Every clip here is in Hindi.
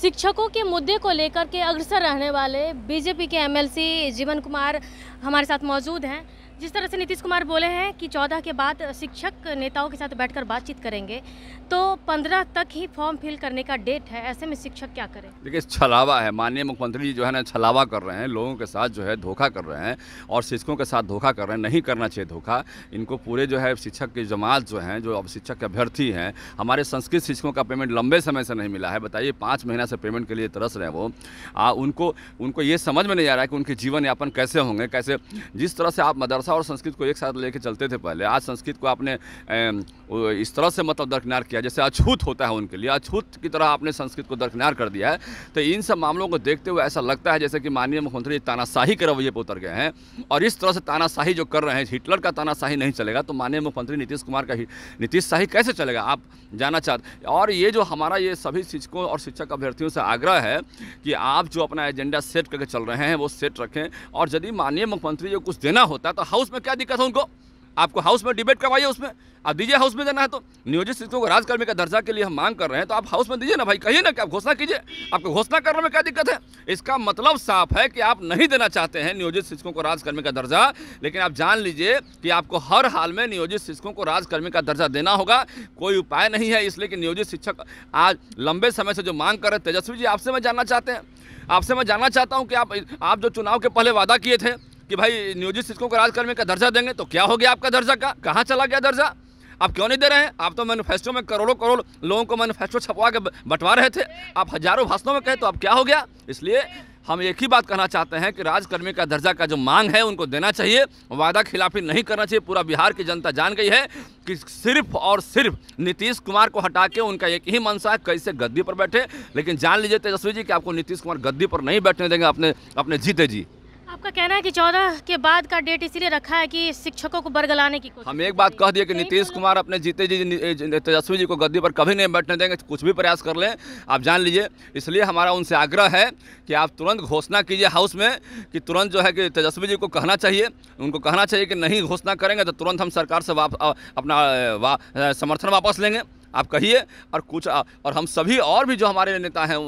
शिक्षकों के मुद्दे को लेकर के अग्रसर रहने वाले बीजेपी के एमएलसी जीवन कुमार हमारे साथ मौजूद हैं जिस तरह से नीतीश कुमार बोले हैं कि चौदह के बाद शिक्षक नेताओं के साथ बैठकर बातचीत करेंगे तो पंद्रह तक ही फॉर्म फिल करने का डेट है ऐसे में शिक्षक क्या करें देखिए छलावा है माननीय मुख्यमंत्री जी जो है ना छलावा कर रहे हैं लोगों के साथ जो है धोखा कर रहे हैं और शिक्षकों के साथ धोखा कर रहे हैं नहीं करना चाहिए धोखा इनको पूरे जो है शिक्षक की जमात जो है जो अब शिक्षक के अभ्यर्थी हैं हमारे संस्कृत शिक्षकों का पेमेंट लंबे समय से नहीं मिला है बताइए पाँच महीना से पेमेंट के लिए तरस रहे हैं वो उनको उनको ये समझ में नहीं आ रहा है कि उनके जीवन यापन कैसे होंगे कैसे जिस तरह से आप मदरसा भाषा और संस्कृत को एक साथ लेके चलते थे पहले आज संस्कृत को आपने इस तरह से मतलब दरकिनार किया जैसे अछूत होता है उनके लिए अछूत की तरह आपने संस्कृत को दरकिनार कर दिया है तो इन सब मामलों को देखते हुए ऐसा लगता है जैसे कि माननीय मुख्यमंत्री तानाशाही के रवैये पर उतर गए हैं और इस तरह से तानाशाही जो कर रहे हैं हिटलर का तानाशाही नहीं चलेगा तो माननीय मुख्यमंत्री नीतीश कुमार का ही नीतीश शाही कैसे चलेगा आप जाना चाहते और ये जो हमारा ये सभी शिक्षकों और शिक्षक अभ्यर्थियों से आग्रह है कि आप जो अपना एजेंडा सेट करके चल रहे हैं वो सेट रखें और यदि माननीय मुख्यमंत्री को कुछ देना होता तो हाउस हाउस में क्या दिक्कत है उनको आपको हाउस में डिबेट करवाइए उसमें आप दीजिए हाउस में देना है तो नियोजित शिक्षकों को राजकर्मी का दर्जा के लिए हम मांग कर रहे हैं तो आप हाउस में दीजिए ना भाई कहिए ना कि आप घोषणा कीजिए आपको घोषणा करने में क्या दिक्कत है इसका मतलब साफ है कि आप नहीं देना चाहते हैं नियोजित शिक्षकों को राजकर्मी का दर्जा लेकिन आप जान लीजिए कि आपको हर हाल में नियोजित शिक्षकों को राजकर्मी का दर्जा देना होगा कोई उपाय नहीं है इसलिए कि नियोजित शिक्षक आज लंबे समय से जो मांग कर रहे तेजस्वी जी आपसे मैं जानना चाहते हैं आपसे मैं जानना चाहता हूँ कि आप जो चुनाव के पहले वादा किए थे कि भाई नियोजित शिक्षकों को राजकर्मी का दर्जा देंगे तो क्या हो गया आपका दर्जा का कहाँ चला गया दर्जा आप क्यों नहीं दे रहे हैं आप तो मैनिफेस्टो में करोड़ों करोड़ लोगों को मैनिफेस्टो छपवा के बंटवा रहे थे आप हजारों भाषणों में कहे तो अब क्या हो गया इसलिए हम एक ही बात कहना चाहते हैं कि राजकर्मी का दर्जा का जो मांग है उनको देना चाहिए वादा खिलाफी नहीं करना चाहिए पूरा बिहार की जनता जान गई है कि सिर्फ और सिर्फ नीतीश कुमार को हटा के उनका एक ही मनसा है कैसे गद्दी पर बैठे लेकिन जान लीजिए तेजस्वी जी कि आपको नीतीश कुमार गद्दी पर नहीं बैठने देंगे अपने अपने जीते जी आपका कहना है कि चौदह के बाद का डेट इसीलिए रखा है कि शिक्षकों को बरगलाने की कोशिश हम एक बात कह दिए कि नीतीश तो- कुमार अपने जीते जी तेजस्वी जी को गद्दी पर कभी नहीं बैठने देंगे कुछ भी प्रयास कर लें आप जान लीजिए इसलिए हमारा उनसे आग्रह है कि आप तुरंत घोषणा कीजिए हाउस में कि तुरंत जो है कि तेजस्वी जी को कहना चाहिए उनको कहना चाहिए कि नहीं घोषणा करेंगे तो तुरंत हम सरकार से वाप, अपना वा, समर्थन वापस लेंगे आप कहिए और कुछ आ, और हम सभी और भी जो हमारे नेता हैं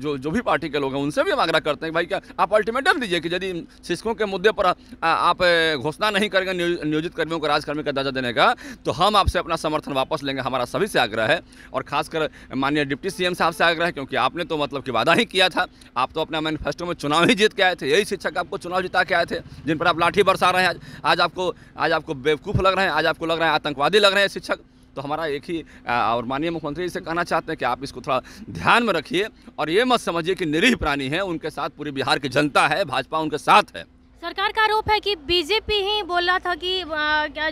जो जो भी पार्टी के लोग हैं उनसे भी हम आग्रह करते हैं भाई क्या आप अल्टीमेटम दीजिए कि यदि शिक्षकों के मुद्दे पर आ, आप घोषणा नहीं करेंगे नियोजित कर्मियों को राजकर्मी का दर्जा देने का तो हम आपसे अपना समर्थन वापस लेंगे हमारा सभी से आग्रह है और खासकर माननीय डिप्टी सी साहब से आग्रह है क्योंकि आपने तो मतलब कि वादा ही किया था आप तो अपने मैनिफेस्टो में चुनाव ही जीत के आए थे यही शिक्षक आपको चुनाव जिता के आए थे जिन पर आप लाठी बरसा रहे हैं आज आज आपको आज आपको बेवकूफ़ लग रहे हैं आज आपको लग रहे हैं आतंकवादी लग रहे हैं शिक्षक तो हमारा एक ही और माननीय मुख्यमंत्री जी से कहना चाहते हैं कि आप इसको थोड़ा ध्यान में रखिए और ये मत समझिए कि निरीह प्राणी है उनके साथ पूरे बिहार की जनता है भाजपा उनके साथ है सरकार का आरोप है कि बीजेपी ही बोल रहा था कि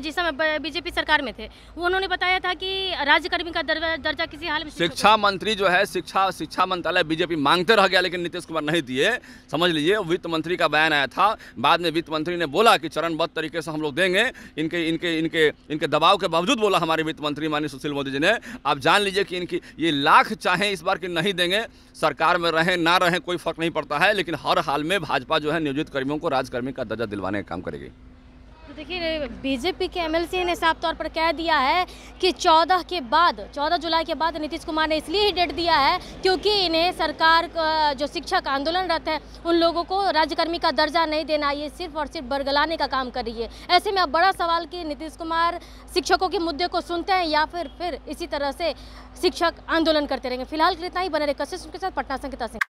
जिस समय बीजेपी सरकार में थे वो उन्होंने बताया था कि राज्यकर्मी का दर्जा किसी हाल में शिक्षा मंत्री जो है शिक्षा शिक्षा मंत्रालय बीजेपी मांगते रह गया लेकिन नीतीश कुमार नहीं दिए समझ लीजिए वित्त मंत्री का बयान आया था बाद में वित्त मंत्री ने बोला कि चरणबद्ध तरीके से हम लोग देंगे इनके इनके इनके इनके दबाव के बावजूद बोला हमारे वित्त मंत्री माननीय सुशील मोदी जी ने आप जान लीजिए कि इनकी ये लाख चाहे इस बार की नहीं देंगे सरकार में रहें ना रहें कोई फर्क नहीं पड़ता है लेकिन हर हाल में भाजपा जो है नियोजित कर्मियों को राज कर्मी का दर्जा दिलवाने का काम करेगी तो देखिए बीजेपी के एमएलसी ने साफ तौर पर कह दिया है कि 14 के बाद 14 जुलाई के बाद नीतीश कुमार ने इसलिए ही डेट दिया है क्योंकि इन्हें सरकार जो शिक्षक आंदोलनरत है उन लोगों को राज्यकर्मी का दर्जा नहीं देना ये सिर्फ और सिर्फ बरगलाने का काम कर रही है ऐसे में अब बड़ा सवाल कि नीतीश कुमार शिक्षकों के मुद्दे को सुनते हैं या फिर फिर इसी तरह से शिक्षक आंदोलन करते रहेंगे फिलहाल इतना ही बने रहे कशिश के साथ पटना संगीता सिंह